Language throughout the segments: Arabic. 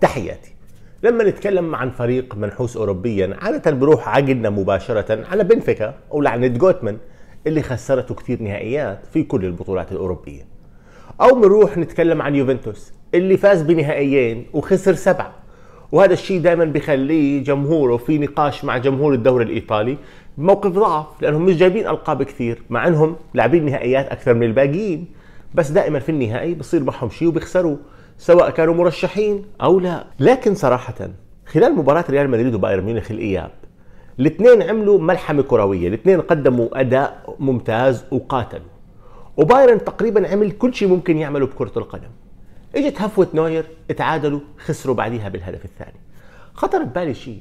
تحياتي لما نتكلم عن فريق منحوس أوروبيا عادة بروح عقلنا مباشرة على بنفيكا أو لعنة جوتمان اللي خسرته كثير نهائيات في كل البطولات الأوروبية أو بنروح نتكلم عن يوفنتوس اللي فاز بنهائيين وخسر سبعة وهذا الشيء دائما بخليه جمهوره في نقاش مع جمهور الدوري الايطالي بموقف ضعف لانهم مش جايبين القاب كثير مع انهم لاعبين نهائيات اكثر من الباقيين بس دائما في النهائي بصير معهم شيء وبيخسروه سواء كانوا مرشحين او لا لكن صراحه خلال مباراه ريال مدريد وبايرن ميونخ الاياب الاثنين عملوا ملحمه كرويه الاثنين قدموا اداء ممتاز وقاتلوا وبايرن تقريبا عمل كل شيء ممكن يعمله بكره القدم اجت هفوه نوير اتعادلوا خسروا بعديها بالهدف الثاني خطر ببالي شيء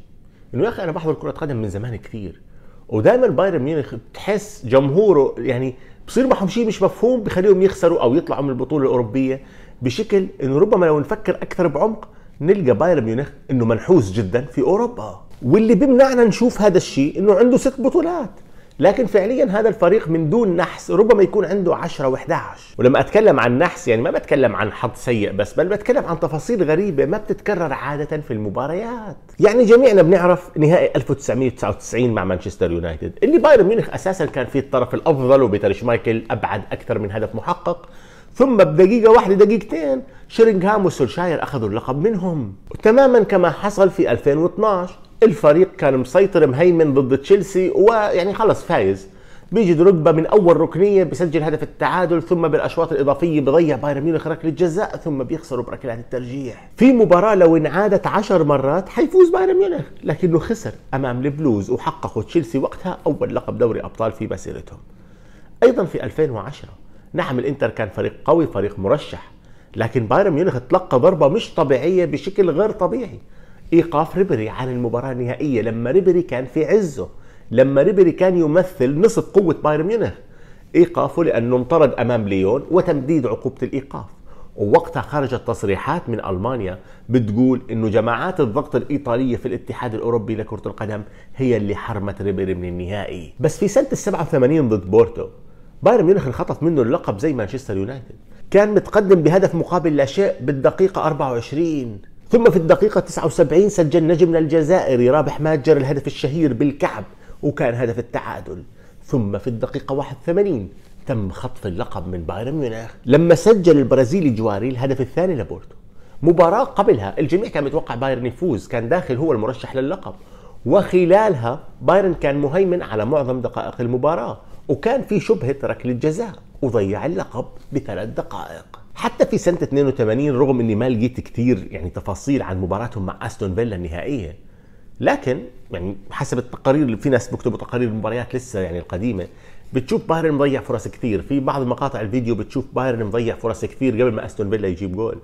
انه يا اخي انا بحضر كره قدم من زمان كثير ودائما بايرن ميونخ بتحس جمهوره يعني بصير معهم شيء مش مفهوم بخليهم يخسروا او يطلعوا من البطوله الاوروبيه بشكل انه ربما لو نفكر اكثر بعمق نلقى بايرن ميونخ انه منحوس جدا في اوروبا واللي بيمنعنا نشوف هذا الشيء انه عنده ست بطولات لكن فعليا هذا الفريق من دون نحس ربما يكون عنده 10 و11 ولما اتكلم عن نحس يعني ما بتكلم عن حظ سيء بس بل بتكلم عن تفاصيل غريبه ما بتتكرر عاده في المباريات يعني جميعنا بنعرف نهائي 1999 مع مانشستر يونايتد اللي بايرن ميونخ اساسا كان فيه الطرف الافضل وبيتر شمايكل ابعد اكثر من هدف محقق ثم بدقيقة واحدة دقيقتين شيرنغهام وسولشاير أخذوا اللقب منهم تماما كما حصل في 2012 الفريق كان مسيطر مهيمن ضد تشيلسي ويعني خلص فايز بيجي دروجبا من اول ركنيه بيسجل هدف التعادل ثم بالاشواط الاضافيه بضيع بايرن ميونخ ركله جزاء ثم بيخسروا بركلات الترجيح في مباراه لو انعادت عشر مرات حيفوز بايرن ميونخ لكنه خسر امام البلوز وحققوا تشيلسي وقتها اول لقب دوري ابطال في مسيرتهم ايضا في 2010 نعم الانتر كان فريق قوي فريق مرشح لكن بايرن ميونخ تلقى ضربه مش طبيعيه بشكل غير طبيعي ايقاف ريبري عن المباراه النهائيه لما ريبري كان في عزه لما ريبري كان يمثل نصف قوه بايرن ميونخ ايقافه لانه انطرد امام ليون وتمديد عقوبه الايقاف ووقتها خرجت تصريحات من المانيا بتقول انه جماعات الضغط الايطاليه في الاتحاد الاوروبي لكره القدم هي اللي حرمت ريبيري من النهائي بس في سنه ال 87 ضد بورتو بايرن ميونخ انخطف منه اللقب زي مانشستر يونايتد كان متقدم بهدف مقابل لا شيء بالدقيقه 24 ثم في الدقيقة 79 سجل نجمنا الجزائري رابح ماجر الهدف الشهير بالكعب وكان هدف التعادل ثم في الدقيقة 81 تم خطف اللقب من بايرن ميونخ لما سجل البرازيلي جواري الهدف الثاني لبورتو مباراة قبلها الجميع كان متوقع بايرن يفوز كان داخل هو المرشح للقب وخلالها بايرن كان مهيمن على معظم دقائق المباراة وكان في شبهة ركل الجزاء وضيع اللقب بثلاث دقائق حتى في سنه 82 رغم اني ما لقيت كتير يعني تفاصيل عن مباراتهم مع استون فيلا النهائيه لكن يعني حسب التقارير اللي في ناس بيكتبوا تقارير المباريات لسه يعني القديمه بتشوف بايرن مضيع فرص كثير في بعض مقاطع الفيديو بتشوف بايرن مضيع فرص كثير قبل ما استون فيلا يجيب جول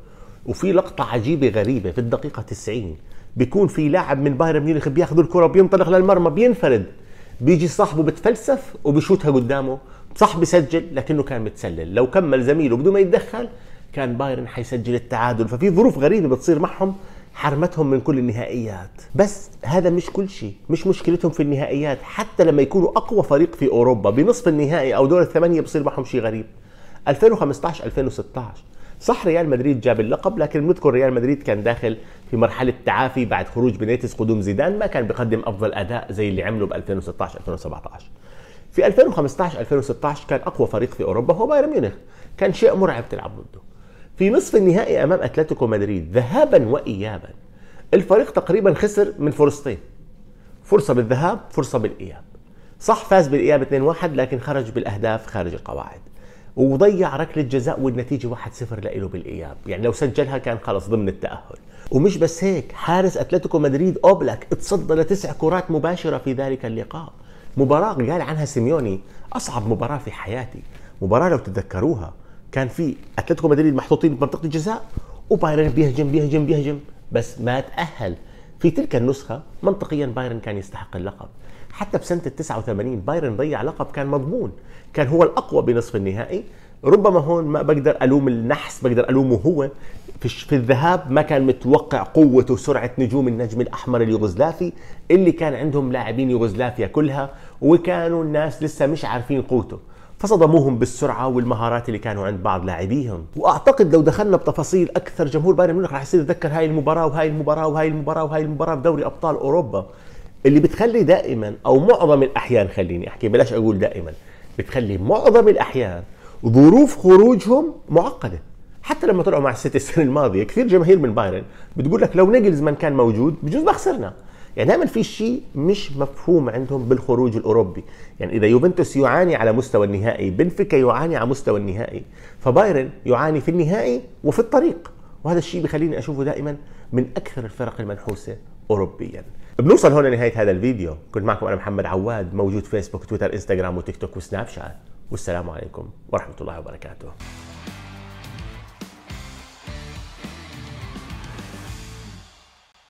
وفي لقطه عجيبه غريبه في الدقيقه 90 بيكون في لاعب من بايرن ميونخ بياخذ الكره وبينطلق للمرمى بينفرد بيجي صاحبه بتفلسف وبشوتها قدامه صح بيسجل لكنه كان متسلل لو كمل زميله بدون ما يتدخل كان بايرن حيسجل التعادل ففي ظروف غريبه بتصير معهم حرمتهم من كل النهائيات بس هذا مش كل شيء مش مشكلتهم في النهائيات حتى لما يكونوا اقوى فريق في اوروبا بنصف النهائي او دور الثمانيه بصير معهم شيء غريب 2015 2016 صح ريال مدريد جاب اللقب لكن بنذكر ريال مدريد كان داخل في مرحله تعافي بعد خروج بنيتس قدوم زيدان ما كان بيقدم افضل اداء زي اللي عمله ب 2016 2017 في 2015 2016 كان اقوى فريق في اوروبا هو بايرن ميونخ كان شيء مرعب تلعب ضده في نصف النهائي امام اتلتيكو مدريد ذهابا وايابا الفريق تقريبا خسر من فرصتين فرصه بالذهاب فرصه بالاياب صح فاز بالاياب 2-1 لكن خرج بالاهداف خارج القواعد وضيع ركله جزاء والنتيجه 1-0 لإله بالاياب يعني لو سجلها كان خلص ضمن التاهل ومش بس هيك حارس اتلتيكو مدريد اوبلاك اتصدى لتسع كرات مباشره في ذلك اللقاء مباراه قال عنها سيميوني اصعب مباراه في حياتي مباراه لو تتذكروها كان في اتلتيكو مدريد محطوطين بمنطقه الجزاء وبايرن بيهجم بيهجم بيهجم بس ما تاهل في تلك النسخه منطقيا بايرن كان يستحق اللقب حتى بسنه 89 بايرن ضيع لقب كان مضمون كان هو الاقوى بنصف النهائي ربما هون ما بقدر الوم النحس بقدر الومه هو في, الذهاب ما كان متوقع قوة وسرعة نجوم النجم الأحمر اليوغوسلافي اللي كان عندهم لاعبين يوغوسلافيا كلها وكانوا الناس لسه مش عارفين قوته فصدموهم بالسرعة والمهارات اللي كانوا عند بعض لاعبيهم وأعتقد لو دخلنا بتفاصيل أكثر جمهور بايرن ميونخ راح يصير يتذكر هاي المباراة وهاي المباراة وهاي المباراة وهاي المباراة بدوري أبطال أوروبا اللي بتخلي دائما أو معظم الأحيان خليني أحكي بلاش أقول دائما بتخلي معظم الأحيان ظروف خروجهم معقده حتى لما طلعوا مع السيتي السنه الماضيه كثير جماهير من بايرن بتقول لك لو من كان موجود بجوز ما خسرنا يعني دائما في شيء مش مفهوم عندهم بالخروج الاوروبي يعني اذا يوفنتوس يعاني على مستوى النهائي بنفيكا يعاني على مستوى النهائي فبايرن يعاني في النهائي وفي الطريق وهذا الشيء بخليني اشوفه دائما من اكثر الفرق المنحوسه اوروبيا بنوصل هون لنهايه هذا الفيديو كنت معكم انا محمد عواد موجود فيسبوك تويتر انستغرام وتيك توك وسناب شات والسلام عليكم ورحمه الله وبركاته